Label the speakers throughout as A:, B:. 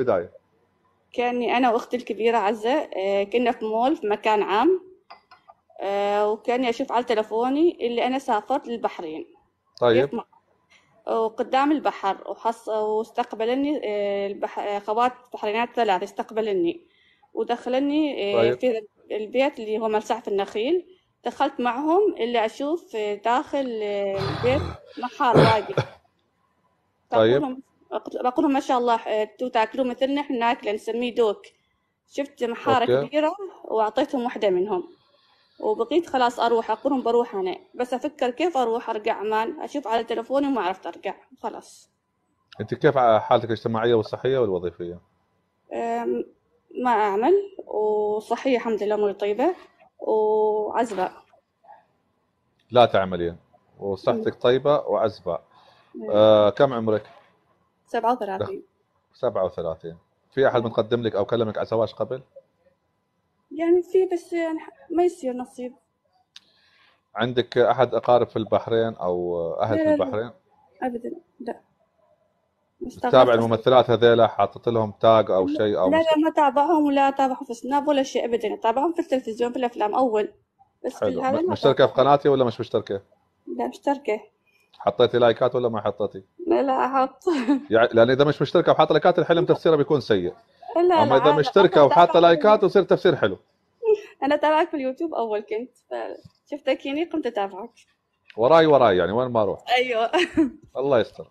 A: بدايه
B: كاني انا واختي الكبيره عزه آه، كنا في مول في مكان عام آه، وكاني اشوف على تلفوني اللي انا سافرت للبحرين طيب وقدام البحر وحص واستقبلني آه، البح... خوات بحرينات ثلاث استقبلني ودخلني طيب. في البيت اللي هو في النخيل دخلت معهم اللي اشوف داخل البيت محار واقف طيب لهم ما شاء الله انتم تاكلون مثلنا احنا ناكل نسميه دوك شفت محاره أوكي. كبيره واعطيتهم واحده منهم وبقيت خلاص اروح لهم بروح انا بس افكر كيف اروح ارجع عمان اشوف على تلفوني وما عرفت ارجع خلاص
A: انت كيف حالتك الاجتماعيه والصحيه والوظيفيه
B: ما اعمل وصحيه الحمد لله اموري طيبه وعزباء
A: لا تعملين وصحتك طيبه وعزباء آه كم عمرك
B: 37
A: 37 في احد متقدم لك او كلمك على زواج قبل؟
B: يعني في بس يعني ما يصير نصيب
A: عندك احد اقارب في البحرين او اهل لا لا. في البحرين؟
B: ابدا لا تتابع الممثلات
A: هذيلا حاطط لهم تاج او شيء او لا لا
B: ما تابعهم ولا تابعهم في سناب ولا شيء ابدا تابعهم في التلفزيون في الافلام اول بس حلو. مشتركه
A: في قناتي ولا مش مشتركه؟
B: لا مشتركه
A: حطيتي لايكات ولا ما حطيتي؟
B: لا لا احط
A: يعني لان اذا مش مشتركه وحاطه لايكات الحلم تفسيره بيكون سيء
B: لا اما اذا مشتركه وحاطه لايكات وصير تفسير حلو انا اتابعك في اليوتيوب اول كنت شفتك هنا قمت اتابعك
A: وراي وراي يعني وين ما اروح ايوه الله يستر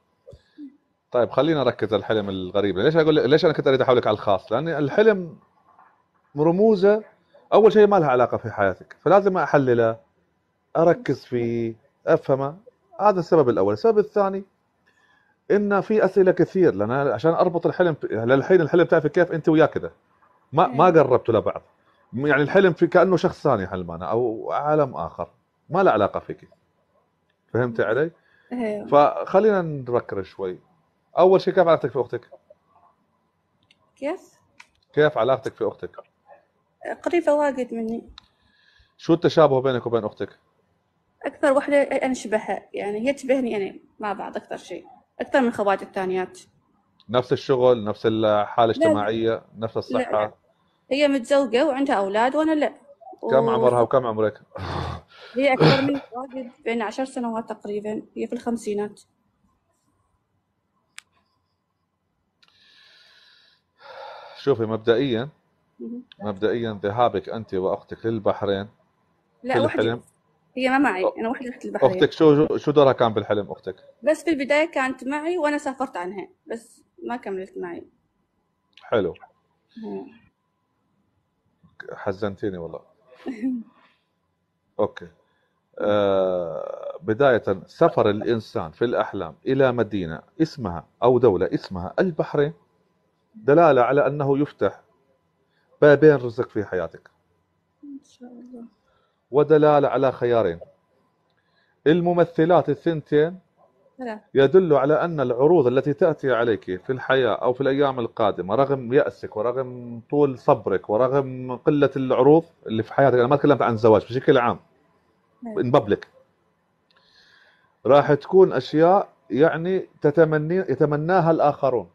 A: طيب خلينا نركز على الحلم الغريب ليش اقول ليش انا كنت اريد احولك على الخاص لان الحلم رموزه اول شيء ما لها علاقه في حياتك فلازم احلله اركز فيه افهمه هذا السبب الاول السبب الثاني ان في اسئله كثير لان عشان اربط الحلم للحين يعني الحلم تعرف كيف انت وياه كذا ما ما إيه. قربتوا لبعض يعني الحلم في كانه شخص ثاني حلمانه او عالم اخر ما له علاقه فيك فهمت علي؟ إيه. فخلينا نركز شوي اول شيء كيف علاقتك في اختك؟ كيف؟ كيف علاقتك في اختك؟
B: قريبه واجد مني
A: شو التشابه بينك وبين اختك؟
B: أكثر وحدة أنشبهها يعني هي تشبهني يعني مع بعض أكثر شيء أكثر من خواتي الثانيات
A: نفس الشغل نفس الحالة الاجتماعية لا. نفس الصحة لا.
B: هي متزوجة وعندها أولاد وأنا لا كم و... عمرها وكم عمرك؟ هي أكثر من واجد بين عشر سنوات تقريبا هي في الخمسينات
A: شوفي مبدئيا مبدئيا ذهابك انت واختك للبحرين
B: لا وحدي هي ما معي انا وحده رحت البحرين يعني. اختك
A: شو شو دورها كان بالحلم اختك؟
B: بس في البدايه كانت معي وانا سافرت عنها بس ما كملت معي
A: حلو حزنتيني والله اوكي آه بداية سفر الإنسان في الأحلام إلى مدينة اسمها أو دولة اسمها البحرين دلالة على أنه يفتح بابين رزق في حياتك
B: إن شاء الله
A: ودلالة على خيارين الممثلات الثنتين يدل على أن العروض التي تأتي عليك في الحياة أو في الأيام القادمة رغم يأسك ورغم طول صبرك ورغم قلة العروض اللي في حياتك أنا ما تكلمت عن الزواج بشكل عام ان نعم. بابلك راح تكون أشياء يعني تتمني يتمناها الآخرون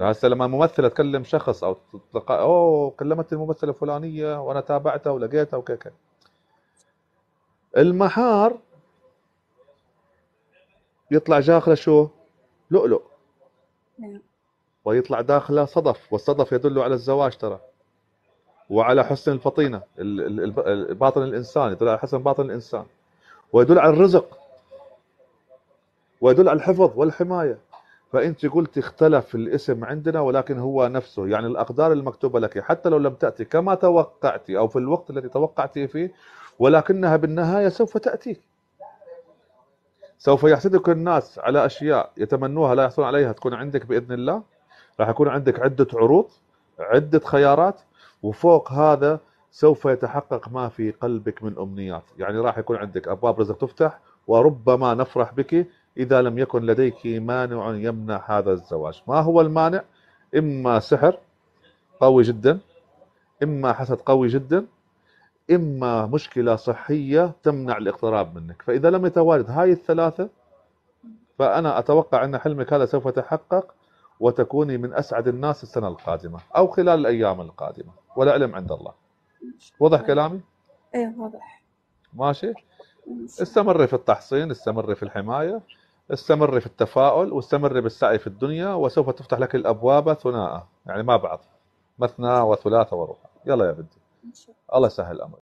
A: هسه لما ممثله تكلم شخص او تلقى اوه كلمت الممثله الفلانيه وانا تابعتها ولقيتها وكذا المحار يطلع داخله شو؟ لؤلؤ نعم ويطلع داخله صدف والصدف يدل على الزواج ترى وعلى حسن الفطينه باطن الانسان يدل على حسن باطن الانسان ويدل على الرزق ويدل على الحفظ والحمايه فأنت قلت اختلف الاسم عندنا ولكن هو نفسه يعني الأقدار المكتوبة لك حتى لو لم تأتي كما توقعتي أو في الوقت الذي توقعتي فيه ولكنها بالنهاية سوف تأتيك سوف يحسدك الناس على أشياء يتمنوها لا يحصلون عليها تكون عندك بإذن الله راح يكون عندك عدة عروض عدة خيارات وفوق هذا سوف يتحقق ما في قلبك من أمنيات يعني راح يكون عندك أبواب رزق تفتح وربما نفرح بك إذا لم يكن لديك مانع يمنع هذا الزواج ما هو المانع؟ إما سحر قوي جدا إما حسد قوي جدا إما مشكلة صحية تمنع الاقتراب منك فإذا لم يتواجد هاي الثلاثة فأنا أتوقع أن حلمك هذا سوف يتحقق وتكوني من أسعد الناس السنة القادمة أو خلال الأيام القادمة ولا علم عند الله
B: وضح كلامي؟ ايه واضح
A: ماشي استمري في التحصين استمري في الحماية استمري في التفاؤل واستمري بالسعي في الدنيا وسوف تفتح لك الابواب ثناء يعني ما بعض مثنى وثلاثة وربع يلا يا بنتي الله يسهل الامر